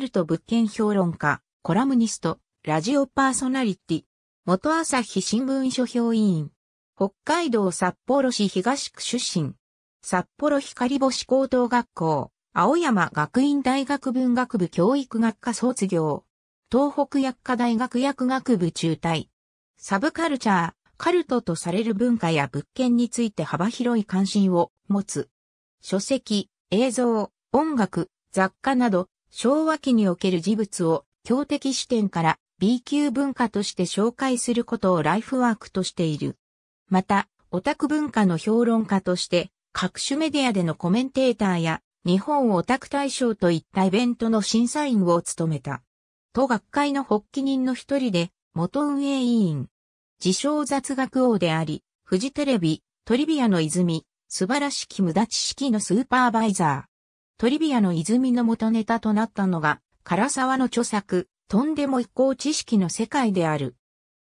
ルト物件評論家、コラムニスト、ラジオパーソナリティ、元朝日新聞書評委員、北海道札幌市東区出身、札幌光星高等学校、青山学院大学文学部教育学科卒業、東北薬科大学薬学部中退、サブカルチャー、カルトとされる文化や物件について幅広い関心を持つ。書籍、映像、音楽、雑貨など昭和期における事物を強敵視点から B 級文化として紹介することをライフワークとしている。また、オタク文化の評論家として、各種メディアでのコメンテーターや、日本オタク大賞といったイベントの審査員を務めた。都学会の発起人の一人で、元運営委員。自称雑学王であり、フジテレビ、トリビアの泉、素晴らしき無駄知識のスーパーバイザー。トリビアの泉の元ネタとなったのが、唐沢の著作、とんでも一向知識の世界である。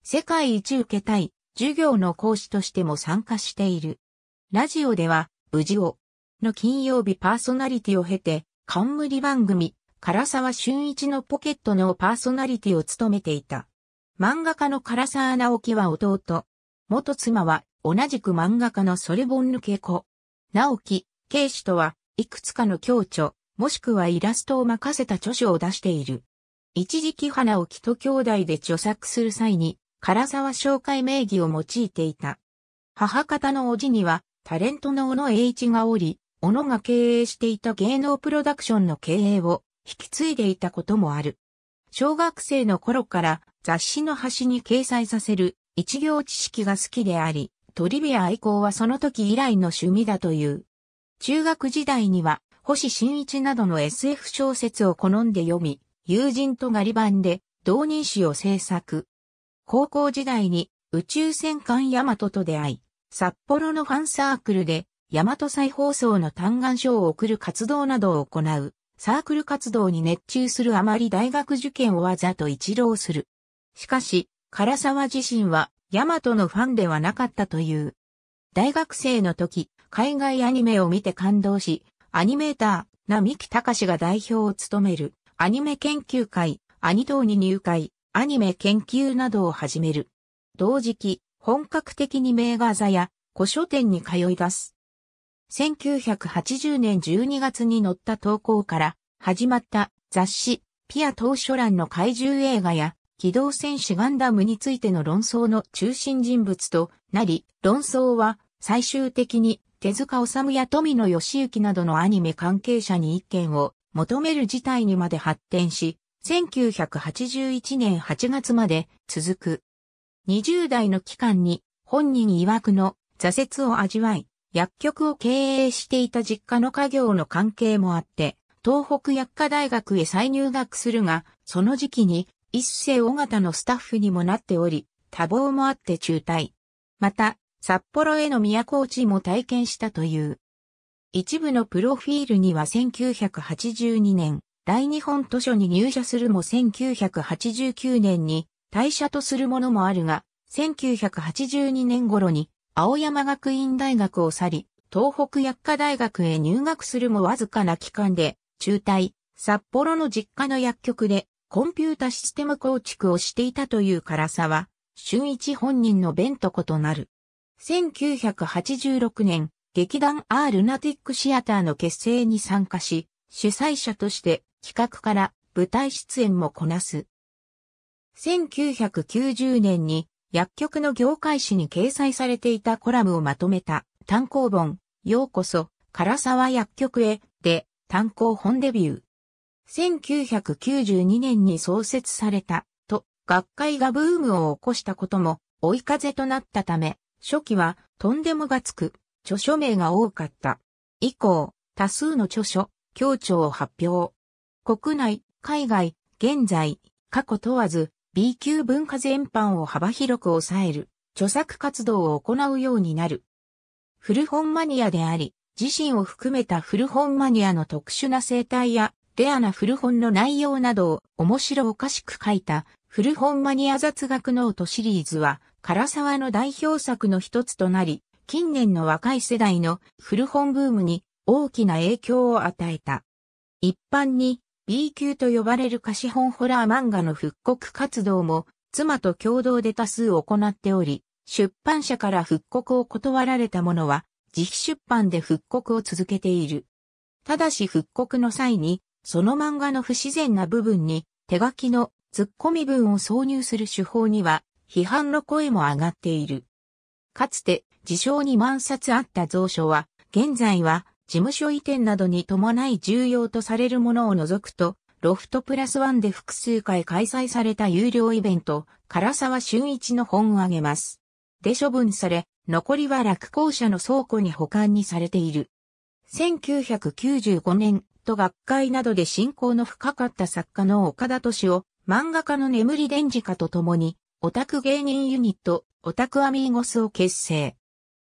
世界一受けたい、授業の講師としても参加している。ラジオでは、無事を、の金曜日パーソナリティを経て、冠番組、唐沢俊一のポケットのパーソナリティを務めていた。漫画家の唐沢直樹は弟。元妻は同じく漫画家のソレボンヌケ子。直樹、イシとはいくつかの共著、もしくはイラストを任せた著書を出している。一時期花を木と兄弟で著作する際に、唐沢紹介名義を用いていた。母方の叔父には、タレントの小野栄一がおり、小野が経営していた芸能プロダクションの経営を引き継いでいたこともある。小学生の頃から雑誌の端に掲載させる一行知識が好きであり、トリビア愛好はその時以来の趣味だという。中学時代には、星新一などの SF 小説を好んで読み、友人とガリ版で、同人誌を制作。高校時代に、宇宙戦艦ヤマトと出会い、札幌のファンサークルで、ヤマト再放送の嘆願書を送る活動などを行う、サークル活動に熱中するあまり大学受験をわざと一浪する。しかし、唐沢自身は、ヤマトのファンではなかったという。大学生の時、海外アニメを見て感動し、アニメーター、な三木隆が代表を務める、アニメ研究会、アニ道に入会、アニメ研究などを始める。同時期、本格的に名画座や古書店に通い出す。1980年12月に載った投稿から始まった雑誌ピア当初欄の怪獣映画や機動戦士ガンダムについての論争の中心人物となり、論争は最終的に手塚治虫や富野義行などのアニメ関係者に意見を求める事態にまで発展し、1981年8月まで続く。20代の期間に本人曰くの挫折を味わい、薬局を経営していた実家の家業の関係もあって、東北薬科大学へ再入学するが、その時期に一世尾形のスタッフにもなっており、多忙もあって中退。また、札幌への都落ちも体験したという。一部のプロフィールには1982年、大日本図書に入社するも1989年に退社とするものもあるが、1982年頃に青山学院大学を去り、東北薬科大学へ入学するもわずかな期間で、中退、札幌の実家の薬局でコンピュータシステム構築をしていたという唐沢、俊一本人の弁と異なる。1986年、劇団アールナティックシアターの結成に参加し、主催者として企画から舞台出演もこなす。1990年に薬局の業界誌に掲載されていたコラムをまとめた単行本、ようこそ、唐沢薬局へ、で、単行本デビュー。1992年に創設された、と、学会がブームを起こしたことも、追い風となったため、初期はとんでもがつく著書名が多かった。以降、多数の著書、協調を発表。国内、海外、現在、過去問わず、B 級文化全般を幅広く抑える、著作活動を行うようになる。古本マニアであり、自身を含めた古本マニアの特殊な生態や、レアな古本の内容などを面白おかしく書いた、古本マニア雑学ノートシリーズは、唐沢の代表作の一つとなり、近年の若い世代の古本ブームに大きな影響を与えた。一般に B 級と呼ばれる貸本ホラー漫画の復刻活動も妻と共同で多数行っており、出版社から復刻を断られたものは自費出版で復刻を続けている。ただし復刻の際に、その漫画の不自然な部分に手書きのツッコミ文を挿入する手法には批判の声も上がっている。かつて、自称に万冊あった蔵書は、現在は、事務所移転などに伴い重要とされるものを除くと、ロフトプラスワンで複数回開催された有料イベント、唐沢俊一の本をあげます。で処分され、残りは落校者の倉庫に保管にされている。1995年、と学会などで信仰の深かった作家の岡田敏夫、漫画家の眠り伝授家と共に、オタク芸人ユニット、オタクアミーゴスを結成。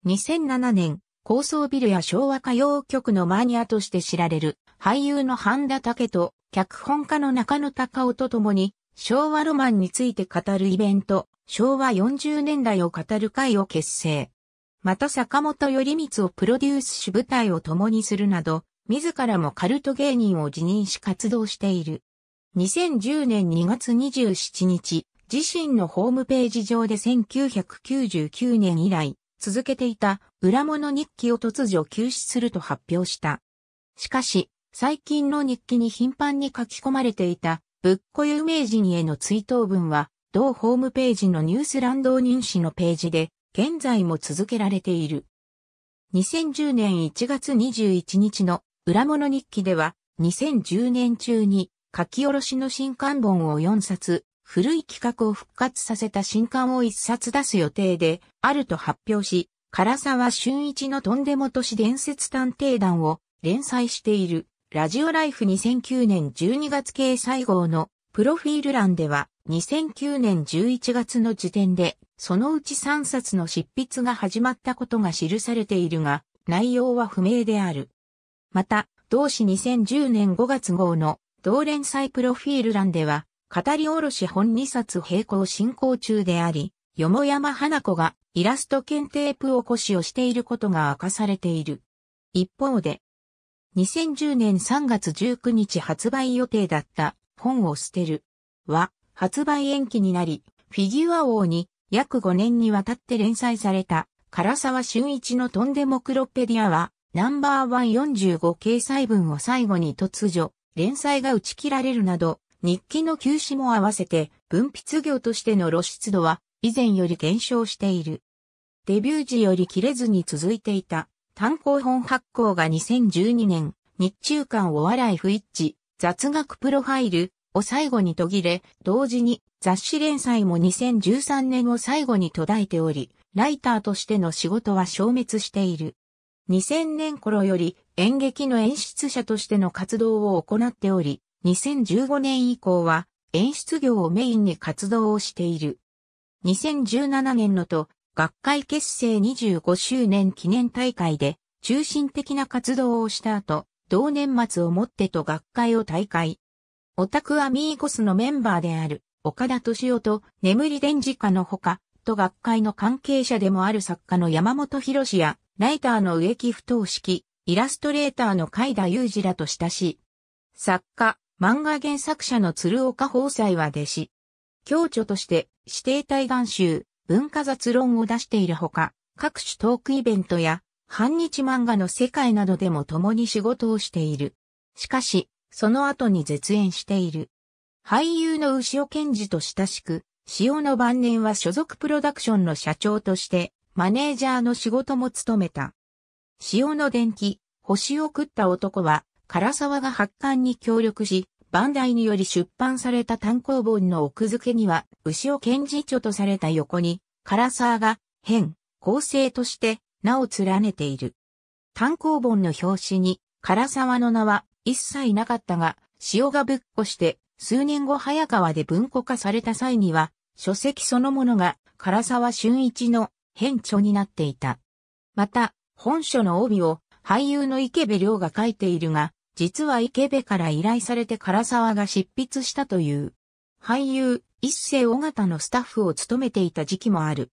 2007年、高層ビルや昭和歌謡曲のマニアとして知られる俳優の半田武と脚本家の中野隆夫と共に昭和ロマンについて語るイベント昭和40年代を語る会を結成。また坂本頼光をプロデュースし舞台を共にするなど自らもカルト芸人を辞任し活動している。2010年2月27日、自身のホームページ上で1999年以来、続けていた裏物日記を突如休止すると発表した。しかし、最近の日記に頻繁に書き込まれていた、ぶっこ有名人への追悼文は、同ホームページのニュース乱動認誌のページで、現在も続けられている。2010年1月21日の裏物日記では、2010年中に書き下ろしの新刊本を4冊、古い企画を復活させた新刊を一冊出す予定で、あると発表し、唐沢俊一のとんでも都市伝説探偵団を連載している、ラジオライフ2009年12月掲載号のプロフィール欄では、2009年11月の時点で、そのうち3冊の執筆が始まったことが記されているが、内容は不明である。また、同志2010年5月号の同連載プロフィール欄では、語り下ろし本2冊並行進行中であり、よもやま花子がイラスト検定プ起こしをしていることが明かされている。一方で、2010年3月19日発売予定だった本を捨てるは発売延期になり、フィギュア王に約5年にわたって連載された唐沢俊一のとんでもクロペディアはナンバーワン45掲載文を最後に突如連載が打ち切られるなど日記の休止も合わせて文筆業としての露出度は以前より減少している。デビュー時より切れずに続いていた単行本発行が2012年、日中間お笑い不一致、雑学プロファイルを最後に途切れ、同時に雑誌連載も2013年を最後に途絶えており、ライターとしての仕事は消滅している。2000年頃より演劇の演出者としての活動を行っており、2015年以降は演出業をメインに活動をしている。2017年のと学会結成25周年記念大会で中心的な活動をした後、同年末をもってと学会を大会。オタクアミーゴスのメンバーである岡田敏夫と眠り電磁家のほか、と学会の関係者でもある作家の山本博士や、ライターの植木不等式、イラストレーターの海田裕二らと親しい。作家、漫画原作者の鶴岡宝斎は弟子。教著として指定対岸集、文化雑論を出しているほか、各種トークイベントや、反日漫画の世界などでも共に仕事をしている。しかし、その後に絶縁している。俳優の牛尾健二と親しく、潮の晩年は所属プロダクションの社長として、マネージャーの仕事も務めた。潮の電気、星を食った男は、唐沢が発刊に協力し、バンダイにより出版された単行本の奥付けには、牛尾賢治著とされた横に、唐沢が、編、構成として、名を連ねている。単行本の表紙に、唐沢の名は一切なかったが、塩がぶっこして、数年後早川で文庫化された際には、書籍そのものが唐沢俊一の編著になっていた。また、本書の帯を俳優の池部亮が書いているが、実は池部から依頼されて唐沢が執筆したという。俳優、一世尾形のスタッフを務めていた時期もある。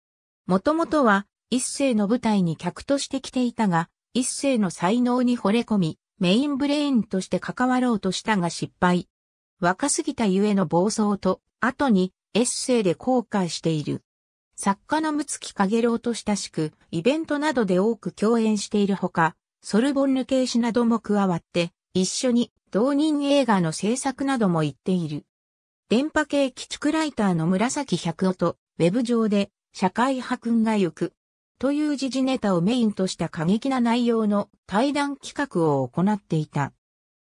もともとは、一世の舞台に客として来ていたが、一世の才能に惚れ込み、メインブレインとして関わろうとしたが失敗。若すぎたゆえの暴走と、後にエッセイで後悔している。作家の睦げ影郎と親しく、イベントなどで多く共演しているほか、ソルボンヌ系シなども加わって、一緒に同人映画の制作なども行っている。電波系基築ライターの紫百音、と、ウェブ上で、社会派君が行く。という時事ネタをメインとした過激な内容の対談企画を行っていた。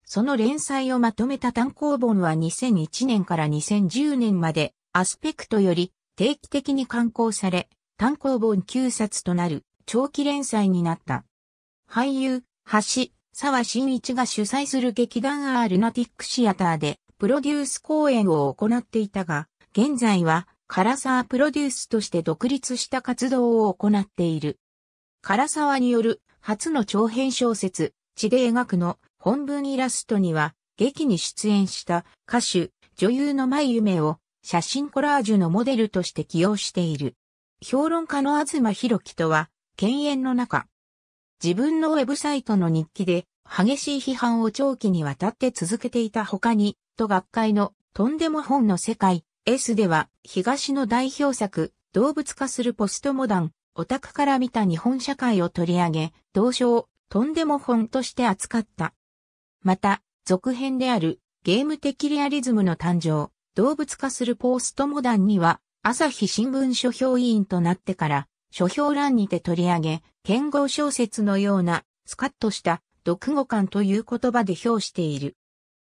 その連載をまとめた単行本は2001年から2010年まで、アスペクトより定期的に刊行され、単行本9冊となる長期連載になった。俳優、橋沢新一が主催する劇団アールナティックシアターでプロデュース公演を行っていたが、現在は唐沢プロデュースとして独立した活動を行っている。唐沢による初の長編小説、地で描くの本文イラストには、劇に出演した歌手、女優の舞夢を写真コラージュのモデルとして起用している。評論家の東博樹とは、犬猿の中、自分のウェブサイトの日記で激しい批判を長期にわたって続けていた他に、と学会のとんでも本の世界 S では東の代表作動物化するポストモダンオタクから見た日本社会を取り上げ、同賞とんでも本として扱った。また、続編であるゲーム的リアリズムの誕生、動物化するポストモダンには、朝日新聞書評委員となってから、書評欄にて取り上げ、剣豪小説のような、スカッとした、読語感という言葉で表している。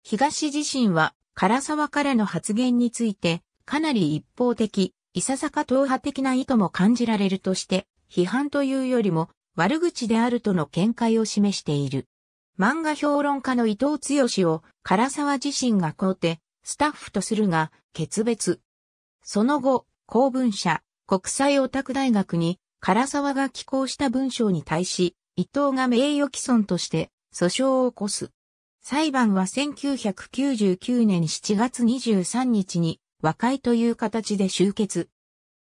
東自身は、唐沢からの発言について、かなり一方的、いささか党派的な意図も感じられるとして、批判というよりも、悪口であるとの見解を示している。漫画評論家の伊藤剛を、唐沢自身が肯定、スタッフとするが、決別。その後、公文社、国際オタク大学に唐沢が寄稿した文章に対し、伊藤が名誉毀損として訴訟を起こす。裁判は1999年7月23日に和解という形で終結。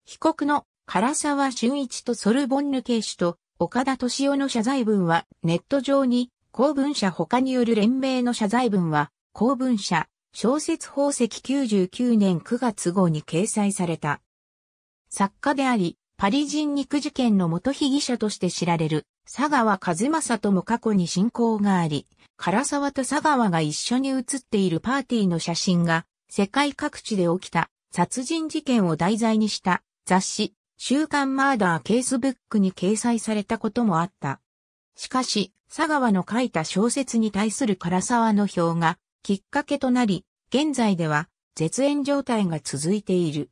被告の唐沢俊一とソルボンヌ警視と岡田敏夫の謝罪文はネット上に公文社他による連名の謝罪文は公文社小説宝石99年9月号に掲載された。作家であり、パリ人肉事件の元被疑者として知られる佐川和正とも過去に親交があり、唐沢と佐川が一緒に写っているパーティーの写真が世界各地で起きた殺人事件を題材にした雑誌週刊マーダーケースブックに掲載されたこともあった。しかし、佐川の書いた小説に対する唐沢の票がきっかけとなり、現在では絶縁状態が続いている。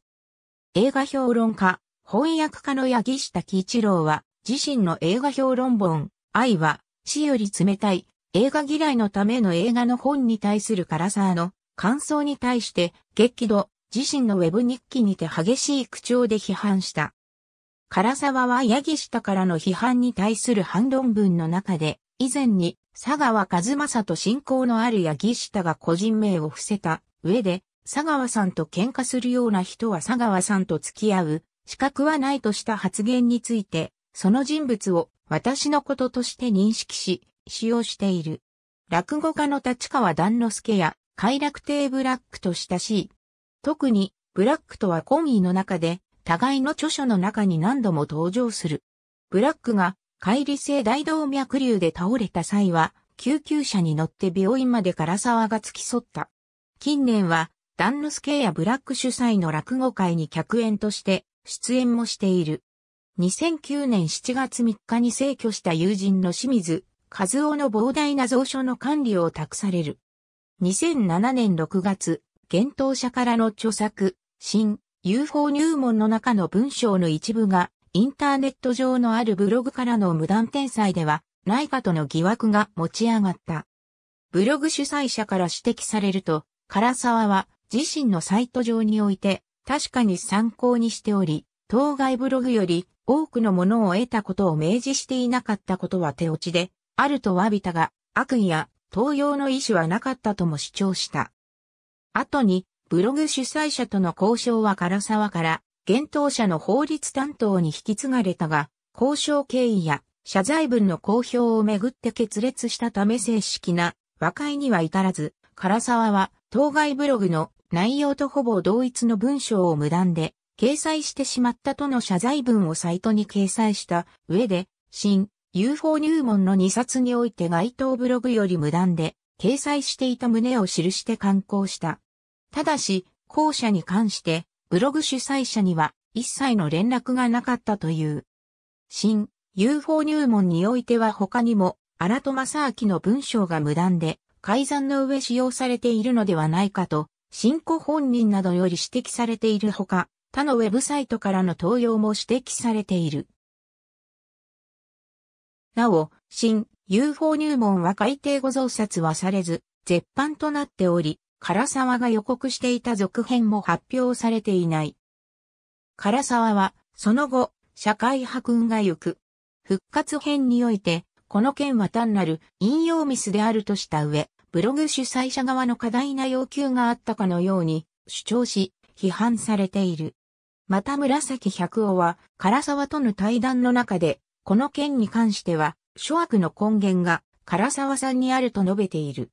映画評論家、翻訳家の八木下喜一郎は、自身の映画評論本、愛は、死より冷たい、映画嫌いのための映画の本に対する唐沢の感想に対して、激怒、自身のウェブ日記にて激しい口調で批判した。唐沢は八木下からの批判に対する反論文の中で、以前に佐川和正と親交のある八木下が個人名を伏せた上で、佐川さんと喧嘩するような人は佐川さんと付き合う資格はないとした発言について、その人物を私のこととして認識し、使用している。落語家の立川段之助や、快楽亭ブラックと親しい。特に、ブラックとはコン意の中で、互いの著書の中に何度も登場する。ブラックが、乖離性大動脈瘤で倒れた際は、救急車に乗って病院まで唐沢が付き添った。近年は、段之助やブラック主催の落語会に客演として出演もしている。2009年7月3日に逝去した友人の清水和夫の膨大な蔵書の管理を託される。2007年6月、厳冬者からの著作、新 UFO 入門の中の文章の一部が、インターネット上のあるブログからの無断転載では、ないかとの疑惑が持ち上がった。ブログ主催者から指摘されると、唐沢は自身のサイト上において確かに参考にしており、当該ブログより多くのものを得たことを明示していなかったことは手落ちで、あると詫びたが、悪意や東洋の意思はなかったとも主張した。後に、ブログ主催者との交渉は唐沢から、現当者の法律担当に引き継がれたが、交渉経緯や謝罪文の公表をめぐって決裂したため正式な和解には至らず、唐沢は当該ブログの内容とほぼ同一の文章を無断で掲載してしまったとの謝罪文をサイトに掲載した上で、新 UFO 入門の2冊において該当ブログより無断で掲載していた旨を記して刊行した。ただし、後者に関して、ブログ主催者には一切の連絡がなかったという。新 UFO 入門においては他にも、荒戸正明の文章が無断で改ざんの上使用されているのではないかと新庫本人などより指摘されているほか、他のウェブサイトからの登用も指摘されている。なお、新 UFO 入門は改定後増刷はされず、絶版となっており、唐沢が予告していた続編も発表されていない。唐沢は、その後、社会派君が行く。復活編において、この件は単なる引用ミスであるとした上、ブログ主催者側の過大な要求があったかのように主張し、批判されている。また紫百王は、唐沢との対談の中で、この件に関しては、諸悪の根源が唐沢さんにあると述べている。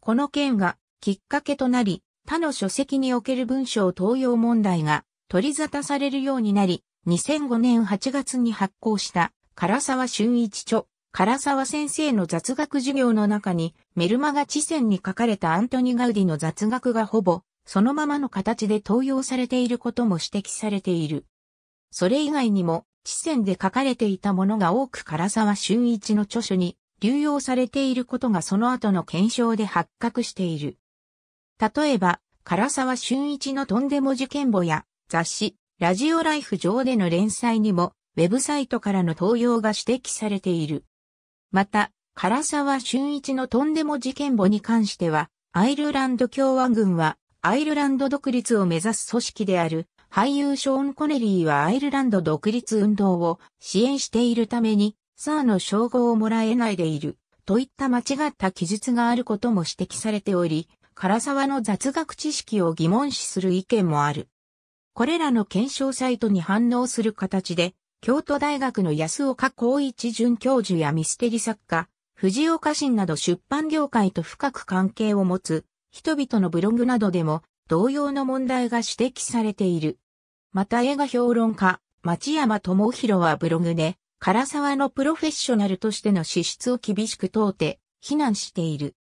この件がきっかけとなり、他の書籍における文章登用問題が取り沙汰されるようになり、2005年8月に発行した唐沢俊一著唐沢先生の雑学授業の中に、メルマガ地線に書かれたアントニ・ガウディの雑学がほぼ、そのままの形で登用されていることも指摘されている。それ以外にも、地線で書かれていたものが多く唐沢俊一の著書に流用されていることがその後の検証で発覚している。例えば、唐沢俊一のとんでも事件簿や雑誌、ラジオライフ上での連載にも、ウェブサイトからの登用が指摘されている。また、唐沢俊一のとんでも事件簿に関しては、アイルランド共和軍は、アイルランド独立を目指す組織である、俳優ショーン・コネリーはアイルランド独立運動を支援しているために、サーの称号をもらえないでいる、といった間違った記述があることも指摘されており、唐沢の雑学知識を疑問視する意見もある。これらの検証サイトに反応する形で、京都大学の安岡光一准教授やミステリ作家、藤岡新など出版業界と深く関係を持つ人々のブログなどでも同様の問題が指摘されている。また映画評論家、町山智弘はブログで、唐沢のプロフェッショナルとしての資質を厳しく問うて、非難している。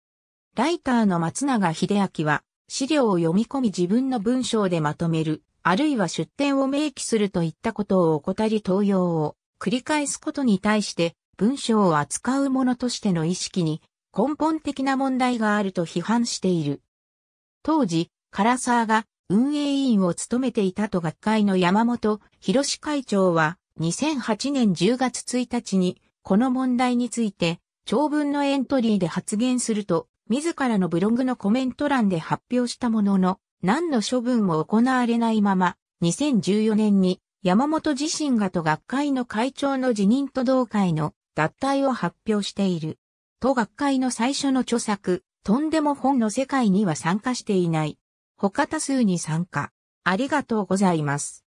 ライターの松永秀明は、資料を読み込み自分の文章でまとめる、あるいは出典を明記するといったことを怠り登用を繰り返すことに対して文章を扱うものとしての意識に根本的な問題があると批判している。当時、唐沢が運営委員を務めていたと学会の山本博士会長は2008年10月1日にこの問題について長文のエントリーで発言すると自らのブログのコメント欄で発表したものの何の処分も行われないまま、2014年に山本自身がと学会の会長の辞任と同会の脱退を発表している。と学会の最初の著作、とんでも本の世界には参加していない。他多数に参加。ありがとうございます。